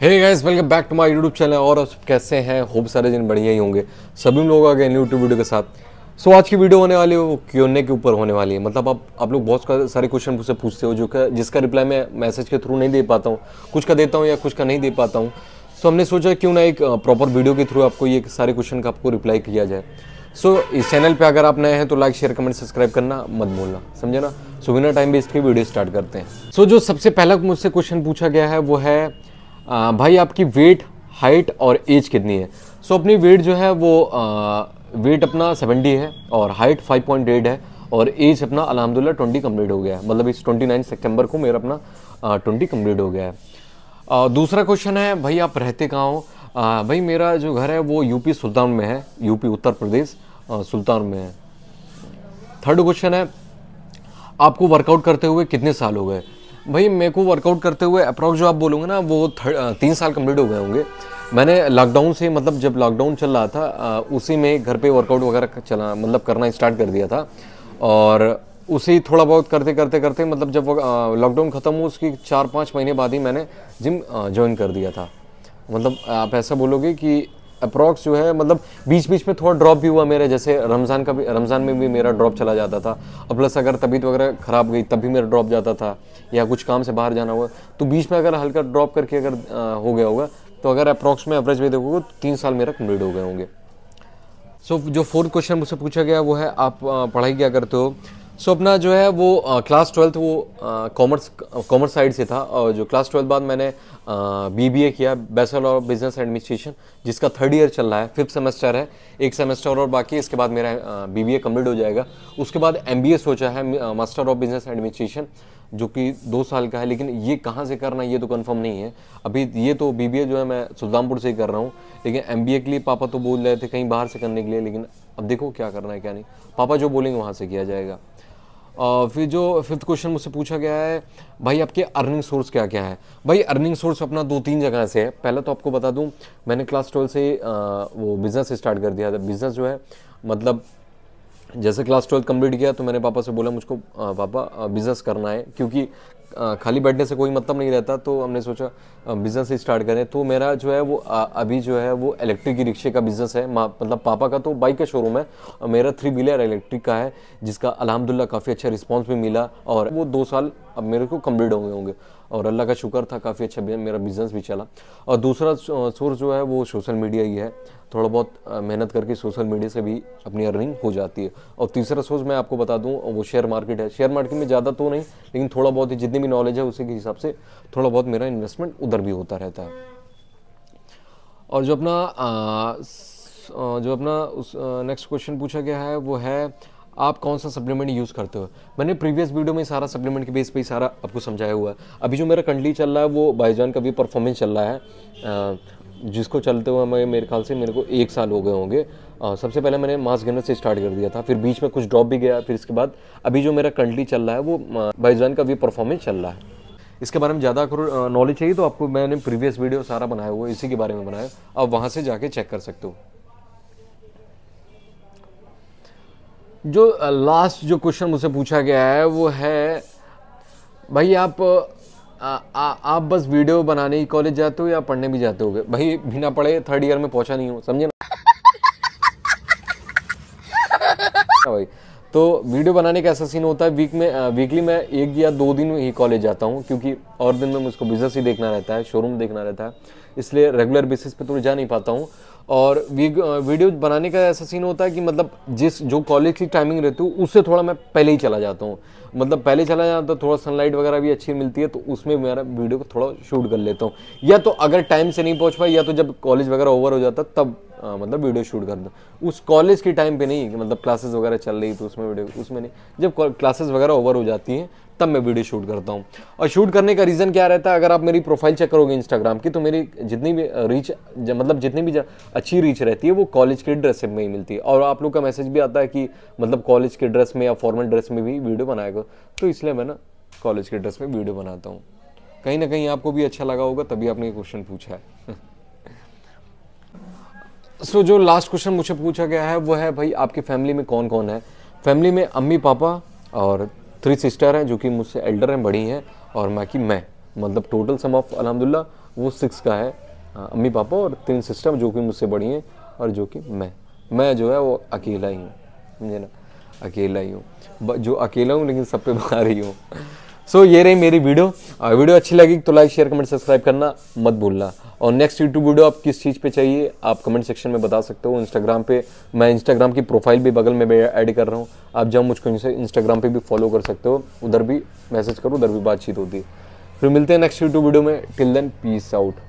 hey guys welcome back to my YouTube channel और आप कैसे हैं होप सारे जन बढ़िया ही होंगे सभी लोग आ गए यूट्यूब वीडियो के साथ सो so, आज की वीडियो होने वाली है वो क्योने के ऊपर होने वाली है मतलब आप आप लोग बहुत सारे क्वेश्चन मुझसे पूछते हो जो का जिसका रिप्लाई मैं मैसेज के थ्रू नहीं दे पाता हूँ कुछ का देता हूँ या कुछ का नहीं दे पाता हूँ सो so, हमने सोचा क्यों ना एक प्रॉपर वीडियो के थ्रू आपको ये सारे क्वेश्चन का आपको रिप्लाई किया जाए सो so, इस चैनल पर अगर आप नए हैं तो लाइक शेयर कमेंट सब्सक्राइब करना मत भूलना समझे ना सो बिना टाइम वेस्ट के वीडियो स्टार्ट करते हैं सो so, जो सबसे पहला मुझसे क्वेश्चन पूछा गया है वो है आ, भाई आपकी वेट हाइट और एज कितनी है सो so, अपनी वेट जो है वो आ, वेट अपना 70 है और हाइट 5.8 है और एज अपना अलहमदिल्ला 20 कंप्लीट हो गया है मतलब इस 29 सितंबर को मेरा अपना आ, 20 कंप्लीट हो गया है आ, दूसरा क्वेश्चन है भाई आप रहते कहाँ हो आ, भाई मेरा जो घर है वो यूपी सुल्तान में है यूपी उत्तर प्रदेश सुल्तान में है थर्ड क्वेश्चन है आपको वर्कआउट करते हुए कितने साल हो गए भाई मेरे को वर्कआउट करते हुए अप्रॉक्स जो आप बोलोगे ना वो तीन साल कंप्लीट हो गए होंगे मैंने लॉकडाउन से मतलब जब लॉकडाउन चल रहा था उसी में घर पे वर्कआउट वगैरह चला मतलब करना स्टार्ट कर दिया था और उसी थोड़ा बहुत करते करते करते मतलब जब लॉकडाउन ख़त्म हुआ उसकी चार पाँच महीने बाद ही मैंने जिम ज्वाइन कर दिया था मतलब आप ऐसा बोलोगे कि अप्रॉक्स जो है मतलब बीच बीच में थोड़ा ड्रॉप भी हुआ मेरा जैसे रमज़ान का भी रमज़ान में भी मेरा ड्रॉप चला जाता था और प्लस अगर तबीयत वगैरह ख़राब गई तब भी मेरा ड्रॉप जाता था या कुछ काम से बाहर जाना हुआ तो बीच में अगर हल्का ड्रॉप करके अगर आ, हो गया होगा तो अगर अप्रॉक्स में एवरेज में देखोगे तो तीन साल मेरा कम्प्लीट हो गए होंगे सो so, जो फोर्थ क्वेश्चन मुझसे पूछा गया वो है आप पढ़ाई क्या करते हो सो so, अपना जो है वो क्लास ट्वेल्थ वो कॉमर्स कॉमर्स साइड से था और जो क्लास ट्वेल्थ बाद मैंने बीबीए किया बैचलर ऑफ बिजनेस एडमिनिस्ट्रेशन जिसका थर्ड ईयर चल रहा है फिफ्थ सेमेस्टर है एक सेमेस्टर और बाकी इसके बाद मेरा बीबीए कंप्लीट हो जाएगा उसके बाद एमबीए सोचा है मास्टर ऑफ बिजनेस एडमिनिस्ट्रेशन जो कि दो साल का है लेकिन ये कहाँ से करना ये तो कन्फर्म नहीं है अभी ये तो बी जो है मैं सुल्तानपुर से ही कर रहा हूँ लेकिन एम के लिए पापा तो बोल रहे थे कहीं बाहर से करने के लिए लेकिन अब देखो क्या करना है क्या नहीं पापा जो बोलेंगे वहाँ से किया जाएगा फिर जो फिफ्थ क्वेश्चन मुझसे पूछा गया है भाई आपके अर्निंग सोर्स क्या क्या है भाई अर्निंग सोर्स अपना दो तीन जगह से है पहले तो आपको बता दूं मैंने क्लास ट्वेल्व से वो बिज़नेस स्टार्ट कर दिया था बिज़नेस जो है मतलब जैसे क्लास ट्वेल्थ कंप्लीट किया तो मैंने पापा से बोला मुझको पापा बिज़नेस करना है क्योंकि खाली बैठने से कोई मतलब नहीं रहता तो हमने सोचा बिज़नेस ही स्टार्ट करें तो मेरा जो है वो अभी जो है वो इलेक्ट्रिक रिक्शे का बिज़नेस है मतलब पापा का तो बाइक का शोरूम है मेरा थ्री व्हीलर इलेक्ट्रिक का है जिसका अलहमदिल्ला काफ़ी अच्छा रिस्पॉन्स भी मिला और वो दो साल अब मेरे को कम्प्लीट हो गए होंगे और अल्लाह का शुक्र था काफ़ी अच्छा मेरा बिज़नेस भी चला और दूसरा सोर्स जो है वो सोशल मीडिया ही है थोड़ा बहुत मेहनत करके सोशल मीडिया से भी अपनी अर्निंग हो जाती है और तीसरा सोर्स मैं आपको बता दूँ वो शेयर मार्केट है शेयर मार्केट में ज़्यादा तो नहीं लेकिन थोड़ा बहुत ही जितनी भी नॉलेज है उसी के हिसाब से थोड़ा बहुत मेरा इन्वेस्टमेंट उधर भी होता रहता है और जो अपना जो अपना उस नेक्स्ट क्वेश्चन पूछा गया है वो है आप कौन सा सप्लीमेंट यूज़ करते हो मैंने प्रीवियस वीडियो में सारा सप्लीमेंट के बेस पे ही सारा आपको समझाया हुआ है अभी जो मेरा कंडली चल रहा है वो बाईजान का भी परफॉर्मेंस चल रहा है जिसको चलते हुए मैं मेरे ख्याल से मेरे को एक साल हो गए होंगे सबसे पहले मैंने मास गेनर से स्टार्ट कर दिया था फिर बीच में कुछ ड्रॉप भी गया फिर इसके बाद अभी जो मेरा कंडली चल रहा है वो बाईजान का भी परफॉर्मेंस चल रहा है इसके बारे में ज़्यादा अगर नॉलेज चाहिए तो आपको मैंने प्रीवियस वीडियो सारा बनाया हुआ इसी के बारे में बनाया आप वहाँ से जाके चेक कर सकते हो जो लास्ट जो क्वेश्चन मुझसे पूछा गया है वो है भाई आप आ, आ, आप बस वीडियो बनाने ही कॉलेज जाते हो या पढ़ने भी जाते हो भाई बिना पढ़े थर्ड ईयर में पहुंचा नहीं हूँ समझे ना हाँ भाई तो वीडियो बनाने का ऐसा सीन होता है वीक में वीकली मैं एक या दो दिन ही कॉलेज जाता हूँ क्योंकि और दिन में मुझको बिज़नेस ही देखना रहता है शोरूम देखना रहता है इसलिए रेगुलर बेसिस पे तो जा नहीं पाता हूँ और वीडियो बनाने का ऐसा सीन होता है कि मतलब जिस जो कॉलेज की टाइमिंग रहती हूँ उससे थोड़ा मैं पहले ही चला जाता हूँ मतलब पहले चला जाता हूँ तो थोड़ा सनलाइट वगैरह भी अच्छी मिलती है तो उसमें मेरा वीडियो को थोड़ा शूट कर लेता हूँ या तो अगर टाइम से नहीं पहुँच पाई या तो जब कॉलेज वगैरह ओवर हो जाता तब आ, मतलब वीडियो शूट कर दो उस कॉलेज के टाइम पे नहीं मतलब क्लासेस वगैरह चल रही थी तो उसमें वीडियो उसमें नहीं जब क्लासेस वगैरह ओवर हो जाती हैं तब मैं वीडियो शूट करता हूँ और शूट करने का रीज़न क्या रहता है अगर आप मेरी प्रोफाइल चेक करोगे इंस्टाग्राम की तो मेरी जितनी भी रीच मतलब जितनी भी अच्छी रीच रहती है वो कॉलेज के ड्रेस में ही मिलती है और आप लोग का मैसेज भी आता है कि मतलब कॉलेज के ड्रेस में या फॉर्मल ड्रेस में भी वीडियो बनाएगा तो इसलिए मैं ना कॉलेज के ड्रेस में वीडियो बनाता हूँ कहीं ना कहीं आपको भी अच्छा लगा होगा तभी आपने ये क्वेश्चन पूछा है सो so, जो लास्ट क्वेश्चन मुझे पूछा गया है वो है भाई आपकी फैमिली में कौन कौन है फैमिली में अम्मी पापा और थ्री सिस्टर हैं जो कि मुझसे एल्डर हैं बड़ी हैं और मैं कि मैं मतलब टोटल सम ऑफ अलहमदिल्ला वो सिक्स का है अम्मी पापा और तीन सिस्टर जो कि मुझसे बड़ी हैं और जो कि मैं मैं जो है वो अकेला ही हूँ समझे ना अकेला ही हूँ जो अकेला हूँ लेकिन सब पे बता रही हूँ सो so, ये रही मेरी वीडियो वीडियो अच्छी लगी तो लाइक शेयर कमेंट सब्सक्राइब करना मत भूलना और नेक्स्ट यूट्यूब वीडियो आप किस चीज़ पे चाहिए आप कमेंट सेक्शन में बता सकते हो इंस्टाग्राम पे मैं इंस्टाग्राम की प्रोफाइल भी बगल में ऐड कर रहा हूँ आप जाओ मुझको इंस्टाग्राम पे भी फॉलो कर सकते हो उधर भी मैसेज करो उधर भी बातचीत होती है फिर मिलते हैं नेक्स्ट यूट्यूब वीडियो में टिल देन पीस आउट